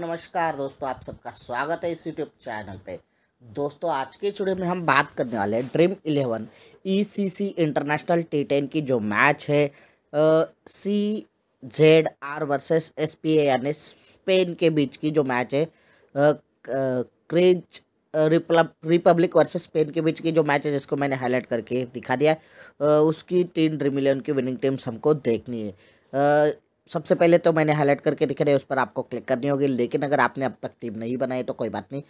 नमस्कार दोस्तों आप सबका स्वागत है इस यूट्यूब चैनल पे दोस्तों आज के स्टूडियो में हम बात करने वाले हैं dream eleven ECC international T ten की जो मैच है C Z R versus S P यानी स्पेन के बीच की जो मैच है क्रेज रिपब्लिक वर्सेस स्पेन के बीच की जो मैच है जिसको मैंने हाईलाइट करके दिखा दिया उसकी टीम ड्रीम इलेवन की विनिंग टीम्स हमको देखनी है सबसे पहले तो मैंने हाईलाइट करके दिख रहे हैं उस पर आपको क्लिक करनी होगी लेकिन अगर आपने अब तक टीम नहीं बनाई तो कोई बात नहीं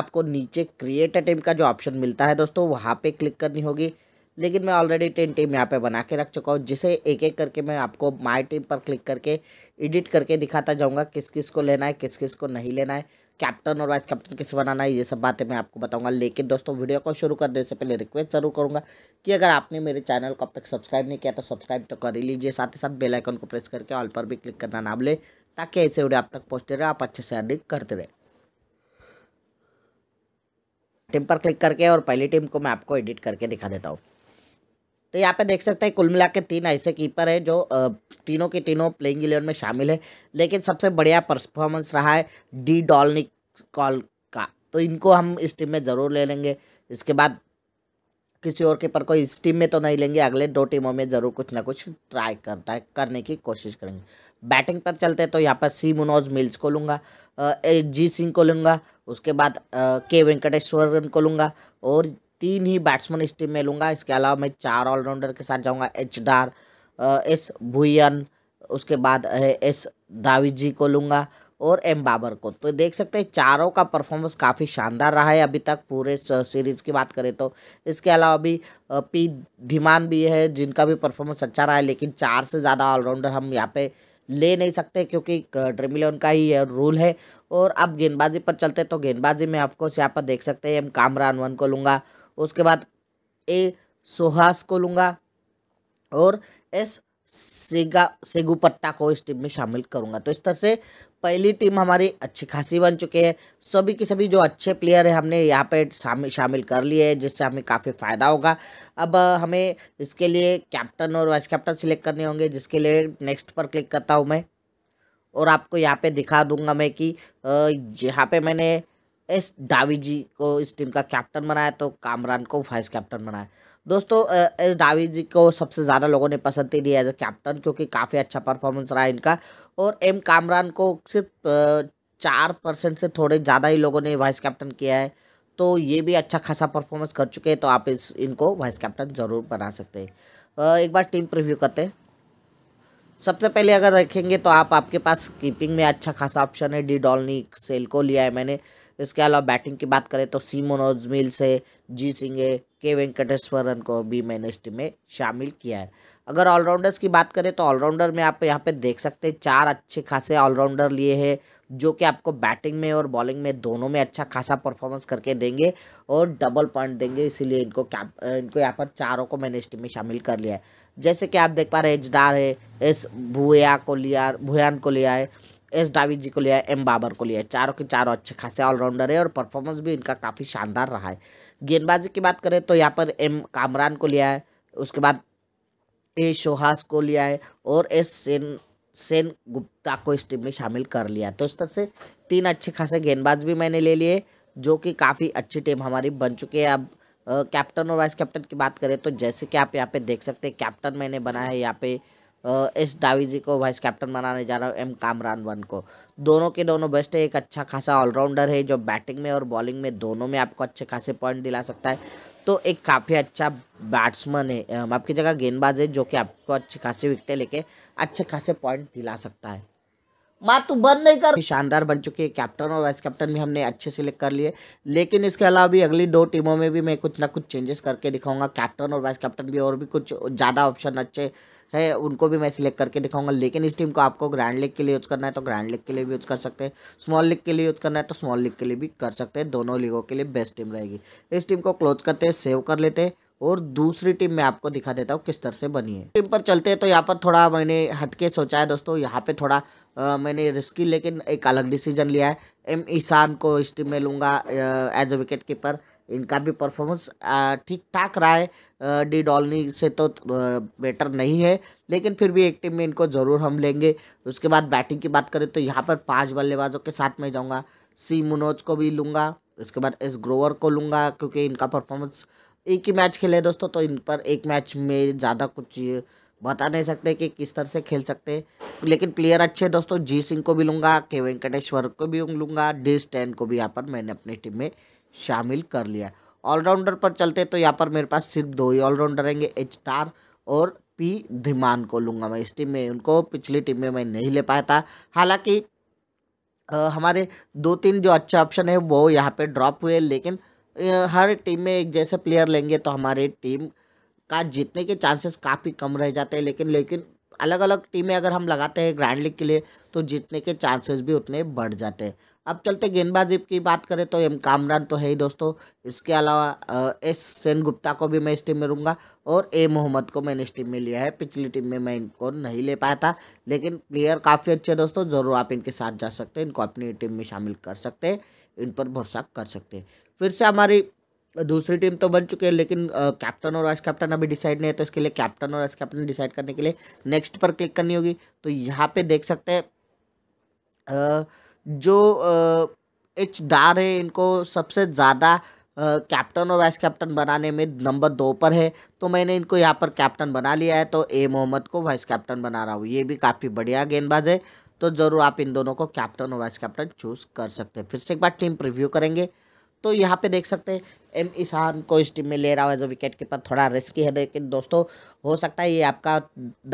आपको नीचे क्रिएट टीम का जो ऑप्शन मिलता है दोस्तों वहाँ पे क्लिक करनी होगी लेकिन मैं ऑलरेडी टेन टीम यहाँ पे बना के रख चुका हूँ जिसे एक एक करके मैं आपको माई टीम पर क्लिक करके एडिट करके दिखाता जाऊँगा किस किस को लेना है किस किस को नहीं लेना है कैप्टन और वाइस कैप्टन किसे बनाना है ये सब बातें मैं आपको बताऊंगा लेकिन दोस्तों वीडियो को शुरू करने से पहले रिक्वेस्ट जरूर करूंगा कि अगर आपने मेरे चैनल को अब तक सब्सक्राइब नहीं किया तो सब्सक्राइब तो कर ही लीजिए साथ ही साथ बेलाइकन को प्रेस करके ऑल पर भी क्लिक करना ना भूलें ताकि ऐसे वीडियो आप तक पहुँचते रहे आप अच्छे से अर्निंग करते रहे टीम पर क्लिक करके और पहली टीम को मैं आपको एडिट करके दिखा देता हूँ तो यहाँ पे देख सकते हैं कुल मिला के तीन ऐसे कीपर हैं जो तीनों के तीनों प्लेइंग इलेवन में शामिल है लेकिन सबसे बढ़िया परफॉर्मेंस रहा है डी डॉलनिक कॉल का तो इनको हम इस टीम में ज़रूर ले लेंगे इसके बाद किसी और कीपर को इस टीम में तो नहीं लेंगे अगले दो टीमों में ज़रूर कुछ ना कुछ ट्राई करता है करने की कोशिश करेंगे बैटिंग पर चलते हैं तो यहाँ पर सी मुनोज मिल्स को लूँगा जी सिंह को लूँगा उसके बाद के वेंकटेश्वरन को लूँगा और तीन ही बैट्समैन इस टीम में लूँगा इसके अलावा मैं चार ऑलराउंडर के साथ जाऊँगा एच डार एस भुयन उसके बाद एस दाविद जी को लूँगा और एम बाबर को तो देख सकते हैं चारों का परफॉर्मेंस काफ़ी शानदार रहा है अभी तक पूरे सीरीज की बात करें तो इसके अलावा भी पी धीमान भी है जिनका भी परफॉर्मेंस अच्छा रहा है लेकिन चार से ज़्यादा ऑलराउंडर हम यहाँ पे ले नहीं सकते क्योंकि ड्रीम इलेवन का ही रूल है और अब गेंदबाजी पर चलते तो गेंदबाजी में ऑफकोर्स यहाँ पर देख सकते हैं एम कामरान वन को लूँगा उसके बाद ए सुहास को लूँगा और एस सेगा सेगुपट्टा को इस टीम में शामिल करूँगा तो इस तरह से पहली टीम हमारी अच्छी खासी बन चुकी है सभी के सभी जो अच्छे प्लेयर हैं हमने यहाँ पे शामिल शामिल कर लिए जिससे हमें काफ़ी फ़ायदा होगा अब हमें इसके लिए कैप्टन और वाइस कैप्टन सिलेक्ट करने होंगे जिसके लिए नेक्स्ट पर क्लिक करता हूँ मैं और आपको यहाँ पे दिखा दूंगा मैं कि यहाँ पे मैंने एस डाविजी को इस टीम का कैप्टन बनाया तो कामरान को वाइस कैप्टन बनाया दोस्तों एस डाविड जी को सबसे ज़्यादा लोगों ने पसंद ही दिया एज ए कैप्टन क्योंकि काफ़ी अच्छा परफॉर्मेंस रहा इनका और एम कामरान को सिर्फ चार परसेंट से थोड़े ज़्यादा ही लोगों ने वाइस कैप्टन किया है तो ये भी अच्छा खासा परफॉर्मेंस कर चुके हैं तो आप इस इनको वाइस कैप्टन ज़रूर बना सकते हैं एक बार टीम प्रिव्यू करते हैं सबसे पहले अगर रखेंगे तो आप आपके पास कीपिंग में अच्छा खासा ऑप्शन है डी डॉलनी सेल को लिया है मैंने इसके अलावा बैटिंग की बात करें तो सीमोन ओजमिल से जी सिंह के वेंकटेश्वरन को भी मैंने इस टीम में शामिल किया है अगर ऑलराउंडर्स की बात करें तो ऑलराउंडर में आप यहाँ पे देख सकते हैं चार अच्छे खासे ऑलराउंडर लिए हैं जो कि आपको बैटिंग में और बॉलिंग में दोनों में अच्छा खासा परफॉर्मेंस करके देंगे और डबल पॉइंट देंगे इसीलिए इनको कैप इनको यहाँ पर चारों को मैंने इस टीम में शामिल कर लिया है जैसे कि आप देख पा रहे एजदार है एस भूया को लिया भूयान को लिया है एस जी को लिया है एम बाबर को लिया है चारों के चारों अच्छे खासे ऑलराउंडर है और परफॉर्मेंस भी इनका काफ़ी शानदार रहा है गेंदबाजी की बात करें तो यहाँ पर एम कामरान को लिया है उसके बाद ए शोहास को लिया है और एस सेन सेन गुप्ता को इस टीम में शामिल कर लिया तो इस तरह से तीन अच्छे खासे गेंदबाज भी मैंने ले लिए जो कि काफ़ी अच्छी टीम हमारी बन चुकी है अब कैप्टन और वाइस कैप्टन की बात करें तो जैसे कि आप यहाँ पे देख सकते हैं कैप्टन मैंने बनाया है यहाँ पे एस डाविजी को वाइस कैप्टन बनाने जा रहा हूँ एम कामरान वन को दोनों के दोनों बेस्ट है एक अच्छा खासा ऑलराउंडर है जो बैटिंग में और बॉलिंग में दोनों में आपको अच्छे खासे पॉइंट दिला सकता है तो एक काफ़ी अच्छा बैट्समैन है आपकी जगह गेंदबाज है जो कि आपको अच्छे खासे विकटें लेके अच्छे खासे पॉइंट दिला सकता है माँ तू बंद नहीं कर शानदार बन चुकी है कैप्टन और वाइस कैप्टन भी हमने अच्छे सेलेक्ट कर लिए लेकिन इसके अलावा भी अगली दो टीमों में भी मैं कुछ ना कुछ चेंजेस करके दिखाऊंगा कैप्टन और वाइस कैप्टन भी और भी कुछ ज़्यादा ऑप्शन अच्छे है उनको भी मैं सिलेक्ट करके दिखाऊंगा लेकिन इस टीम को आपको ग्रैंड लीग के लिए यूज़ करना है तो ग्रैंड लीग के लिए भी यूज़ कर सकते हैं स्मॉल लीग के लिए यूज़ करना है तो स्मॉल लीग के लिए भी कर सकते हैं दोनों लीगों के लिए बेस्ट टीम रहेगी इस टीम को क्लोज करते हैं सेव कर लेते हैं और दूसरी टीम मैं आपको दिखा देता हूँ किस तरह से बनी है टीम पर चलते हैं तो यहाँ पर थोड़ा मैंने हटके सोचा है दोस्तों यहाँ पे थोड़ा आ, मैंने रिस्की लेकिन एक अलग डिसीजन लिया है एम ईशान को इस टीम में लूँगा एज अ विकेट कीपर इनका भी परफॉर्मेंस ठीक ठाक रहा है डी डॉलनी से तो बेटर नहीं है लेकिन फिर भी एक टीम में इनको ज़रूर हम लेंगे उसके बाद बैटिंग की बात करें तो यहाँ पर पांच बल्लेबाजों के साथ में जाऊँगा सी मनोज को भी लूँगा उसके बाद एस ग्रोवर को लूँगा क्योंकि इनका परफॉर्मेंस एक ही मैच खेले दोस्तों तो इन पर एक मैच में ज़्यादा कुछ बता नहीं सकते कि किस तरह से खेल सकते लेकिन प्लेयर अच्छे दोस्तों जी सिंह को भी लूँगा के वेंकटेश्वर को भी लूँगा डी स्टैन को भी यहाँ पर मैंने अपनी टीम में शामिल कर लिया ऑलराउंडर पर चलते तो यहाँ पर मेरे पास सिर्फ दो ही ऑलराउंडर रहेंगे एच स्टार और पी धीमान को लूँगा मैं इस टीम में उनको पिछली टीम में मैं नहीं ले पाया था हालांकि हमारे दो तीन जो अच्छे ऑप्शन है वो यहाँ पे ड्रॉप हुए लेकिन हर टीम में एक जैसे प्लेयर लेंगे तो हमारी टीम का जीतने के चांसेस काफ़ी कम रह जाते हैं लेकिन लेकिन अलग अलग टीमें अगर हम लगाते हैं ग्रैंड लीग के लिए तो जीतने के चांसेस भी उतने बढ़ जाते हैं अब चलते गेंदबाजी की बात करें तो एम कामरान तो है ही दोस्तों इसके अलावा एस सेन गुप्ता को भी मैं इस टीम में रूँगा और ए मोहम्मद को मैंने इस टीम में लिया है पिछली टीम में मैं इनको नहीं ले पाया था लेकिन प्लेयर काफ़ी अच्छे दोस्तों ज़रूर आप इनके साथ जा सकते हैं इनको अपनी टीम में शामिल कर सकते हैं इन पर भरोसा कर सकते हैं फिर से हमारी दूसरी टीम तो बन चुकी है लेकिन कैप्टन और वाइस कैप्टन अभी डिसाइड नहीं है तो इसके लिए कैप्टन और वाइस कैप्टन डिसाइड करने के लिए नेक्स्ट पर क्लिक करनी होगी तो यहाँ पे देख सकते हैं जो एच दार है इनको सबसे ज़्यादा कैप्टन और वाइस कैप्टन बनाने में नंबर दो पर है तो मैंने इनको यहाँ पर कैप्टन बना लिया है तो ए मोहम्मद को वाइस कैप्टन बना रहा हूँ ये भी काफ़ी बढ़िया गेंदबाज है तो ज़रूर आप इन दोनों को कैप्टन और वाइस कैप्टन चूज़ कर सकते हैं फिर से एक बार टीम प्रिव्यू करेंगे तो यहाँ पे देख सकते हैं एम ईशान को इस टीम में ले रहा हूँ एज अ विकेट कीपर थोड़ा रिस्की है लेकिन दोस्तों हो सकता है ये आपका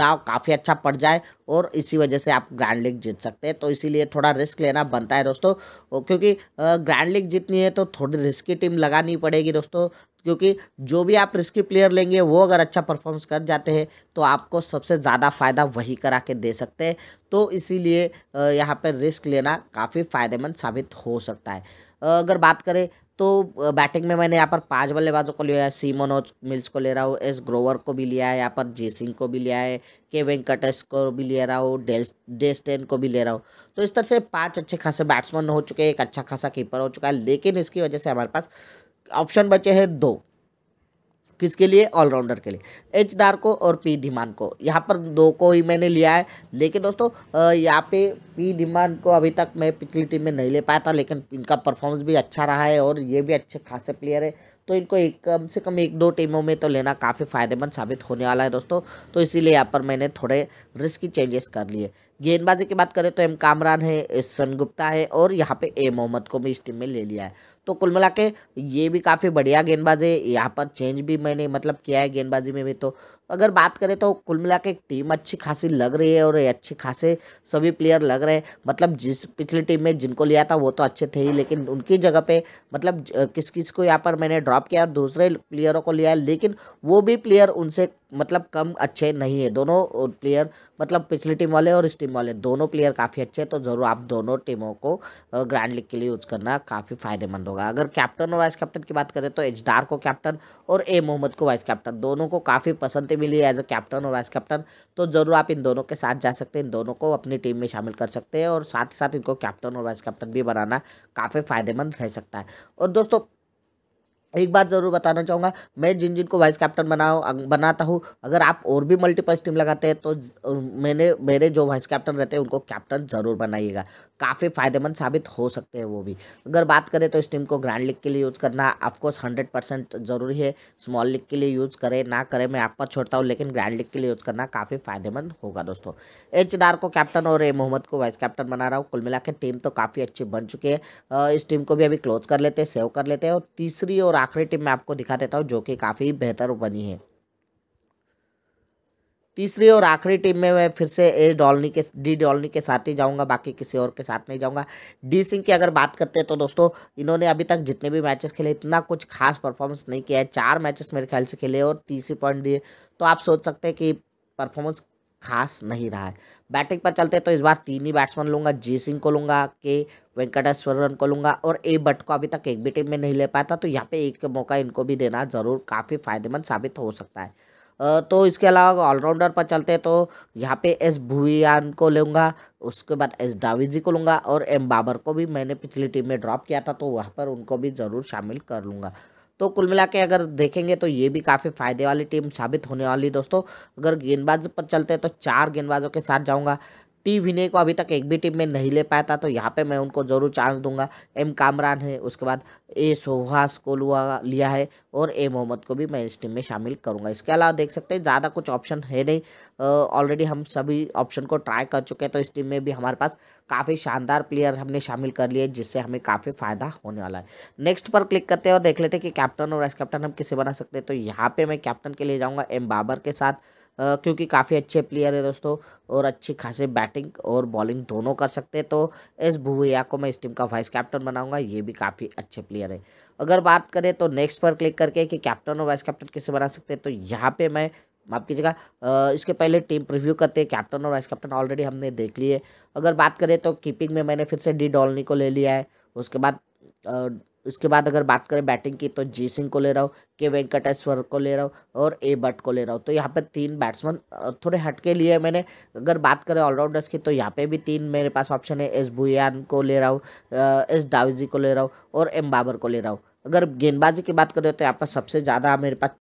दाव काफ़ी अच्छा पड़ जाए और इसी वजह से आप ग्रैंड लीग जीत सकते हैं तो इसीलिए थोड़ा रिस्क लेना बनता है दोस्तों क्योंकि ग्रैंड लीग जीतनी है तो थोड़ी रिस्की टीम लगानी पड़ेगी दोस्तों क्योंकि जो भी आप रिस्की प्लेयर लेंगे वो अगर अच्छा परफॉर्मेंस कर जाते हैं तो आपको सबसे ज़्यादा फ़ायदा वही करा के दे सकते हैं तो इसीलिए यहाँ पर रिस्क लेना काफ़ी फ़ायदेमंद साबित हो सकता है अगर बात करें तो बैटिंग में मैंने यहाँ पर पांच बल्लेबाजों को लिया है सी मनोज मिल्स को ले रहा हूँ एस ग्रोवर को भी लिया है यहाँ पर जे सिंह को भी लिया है के वेंकटेश को भी ले रहा हूँ डेस्टेन को भी ले रहा हूँ तो इस तरह से पांच अच्छे खासे बैट्समैन हो चुके हैं एक अच्छा खासा कीपर हो चुका है लेकिन इसकी वजह से हमारे पास ऑप्शन बचे हैं दो किसके लिए ऑलराउंडर के लिए एच दार को और पी धीमान को यहाँ पर दो को ही मैंने लिया है लेकिन दोस्तों यहाँ पे पी धीमान को अभी तक मैं पिछली टीम में नहीं ले पाया था लेकिन इनका परफॉर्मेंस भी अच्छा रहा है और ये भी अच्छे खासे प्लेयर है तो इनको एक कम से कम एक दो टीमों में तो लेना काफ़ी फ़ायदेमंद साबित होने वाला है दोस्तों तो इसीलिए यहाँ पर मैंने थोड़े रिस्की चेंजेस कर लिए गेंदबाजी की बात करें तो एम कामरान है एस सन गुप्ता है और यहाँ पे ए मोहम्मद को भी इस टीम में ले लिया है तो कुल मिला के ये भी काफ़ी बढ़िया गेंदबाज है यहाँ पर चेंज भी मैंने मतलब किया है गेंदबाजी में भी तो अगर बात करें तो कुल मिला के टीम अच्छी खासी लग रही है और अच्छे खासे सभी प्लेयर लग रहे हैं मतलब जिस पिछली टीम में जिनको लिया था वो तो अच्छे थे ही लेकिन उनकी जगह पे मतलब किस किस को यहाँ पर मैंने ड्रॉप किया और दूसरे प्लेयरों को लिया लेकिन वो भी प्लेयर उनसे मतलब कम अच्छे नहीं है दोनों प्लेयर मतलब पिछली टीम वाले और इस टीम वाले दोनों प्लेयर काफ़ी अच्छे हैं तो ज़रूर आप दोनों टीमों को ग्रैंड लीग के लिए यूज़ करना काफ़ी फायदेमंद होगा अगर कैप्टन और वाइस कैप्टन की बात करें तो एजदार को कैप्टन और ए मोहम्मद को वाइस कैप्टन दोनों को काफ़ी पसंद मिली एज अ कैप्टन और वाइस कैप्टन तो ज़रूर आप इन दोनों के साथ जा सकते हैं इन दोनों को अपनी टीम में शामिल कर सकते हैं और साथ ही साथ इनको कैप्टन और वाइस कैप्टन भी बनाना काफ़ी फ़ायदेमंद रह सकता है और दोस्तों एक बात ज़रूर बताना चाहूँगा मैं जिन जिन को वाइस कैप्टन बना बनाता हूँ अगर आप और भी मल्टीपल टीम लगाते हैं तो मैंने मेरे जो वाइस कैप्टन रहते हैं उनको कैप्टन ज़रूर बनाइएगा काफ़ी फ़ायदेमंद साबित हो सकते हैं वो भी अगर बात करें तो इस टीम को ग्रैंड लीग के लिए यूज़ करना ऑफकोर्स हंड्रेड परसेंट ज़रूरी है स्मॉल लीग के लिए यूज़ करें ना करें मैं आप पर छोड़ता हूँ लेकिन ग्रैंड लीग के लिए यूज़ करना काफ़ी फ़ायदेमंद होगा दोस्तों एच डार को कैप्टन और ए मोहम्मद को वाइस कैप्टन बना रहा हूँ कुल मिला टीम तो काफ़ी अच्छी बन चुकी है इस टीम को भी अभी क्लोज कर लेते हैं सेव कर लेते हैं और तीसरी और आखिरी टीम मैं आपको दिखा देता हूँ जो कि काफ़ी बेहतर बनी है तीसरी और आखिरी टीम में मैं फिर से ए डॉलनी के डी डॉलनी के साथ ही जाऊंगा बाकी किसी और के साथ नहीं जाऊंगा डी सिंह की अगर बात करते हैं तो दोस्तों इन्होंने अभी तक जितने भी मैचेस खेले इतना कुछ खास परफॉर्मेंस नहीं किया है चार मैचेस मेरे ख्याल से खेले और तीसरी पॉइंट दिए तो आप सोच सकते हैं कि परफॉर्मेंस खास नहीं रहा है बैटिंग पर चलते तो इस बार तीन ही बैट्समैन लूँगा जी सिंह को लूंगा के वेंकटेश्वरन को लूंगा और ए बट को अभी तक एक भी टीम में नहीं ले पाया था तो यहाँ पर एक मौका इनको भी देना ज़रूर काफ़ी फायदेमंद साबित हो सकता है तो इसके अलावा ऑलराउंडर पर चलते हैं तो यहाँ पे एस भूयान को लूँगा उसके बाद एस डाविजी को लूँगा और एम बाबर को भी मैंने पिछली टीम में ड्रॉप किया था तो वहाँ पर उनको भी ज़रूर शामिल कर लूँगा तो कुल मिला के अगर देखेंगे तो ये भी काफ़ी फायदे वाली टीम साबित होने वाली दोस्तों अगर गेंदबाज पर चलते हैं तो चार गेंदबाजों के साथ जाऊँगा टी विनय को अभी तक एक भी टीम में नहीं ले पाया था तो यहाँ पे मैं उनको ज़रूर चांस दूंगा एम कामरान है उसके बाद ए सोहास को लुआ लिया है और ए मोहम्मद को भी मैं इस टीम में शामिल करूँगा इसके अलावा देख सकते हैं ज़्यादा कुछ ऑप्शन है नहीं ऑलरेडी हम सभी ऑप्शन को ट्राई कर चुके हैं तो इस टीम में भी हमारे पास काफ़ी शानदार प्लेयर हमने शामिल कर लिए जिससे हमें काफ़ी फ़ायदा होने वाला है नेक्स्ट पर क्लिक करते हैं और देख लेते हैं कि कैप्टन और वाइस कैप्टन हम किसे बना सकते हैं तो यहाँ पर मैं कैप्टन के लिए जाऊँगा एम बाबर के साथ क्योंकि काफ़ी अच्छे प्लेयर है दोस्तों और अच्छी खासी बैटिंग और बॉलिंग दोनों कर सकते हैं तो एस भूया को मैं इस टीम का वाइस कैप्टन बनाऊंगा ये भी काफ़ी अच्छे प्लेयर है अगर बात करें तो नेक्स्ट पर क्लिक करके कि कैप्टन और वाइस कैप्टन किसे बना सकते हैं तो यहाँ पे मैं माफ कीजिएगा इसके पहले टीम प्रिव्यू करते हैं कैप्टन और वाइस कैप्टन ऑलरेडी हमने देख लिए अगर बात करें तो कीपिंग में मैंने फिर से डी डॉलनी को ले लिया है उसके बाद उसके बाद अगर बात करें बैटिंग की तो जी सिंह को ले रहा हूँ के वेंकटेश्वर को ले रहा हूँ और ए बट को ले रहा हूँ तो यहाँ पे तीन बैट्समैन थोड़े हट के लिए मैंने अगर बात करें ऑलराउंडर्स की तो यहाँ पे भी तीन मेरे पास ऑप्शन है एस भुयान को ले रहा हूँ एस डाविजी को ले रहा हूँ और एम बाबर को ले रहा हूँ अगर गेंदबाजी की बात करें तो यहाँ पर सबसे ज़्यादा मेरे पास